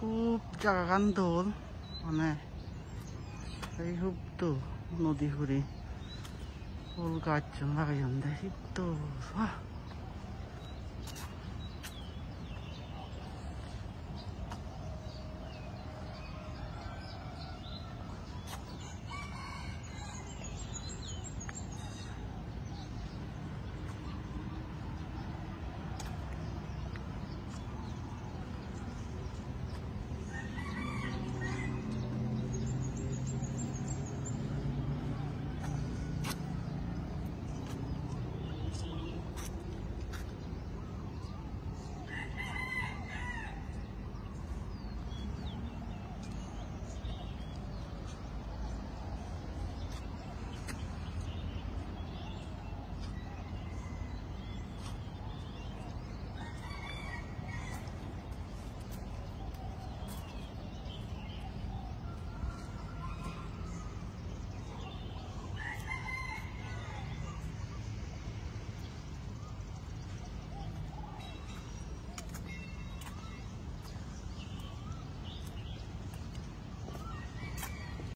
খুব জাগান দোল মানে এই খুব তো নদী ঘুরে ফুল গাছ লাগাই দেখি তো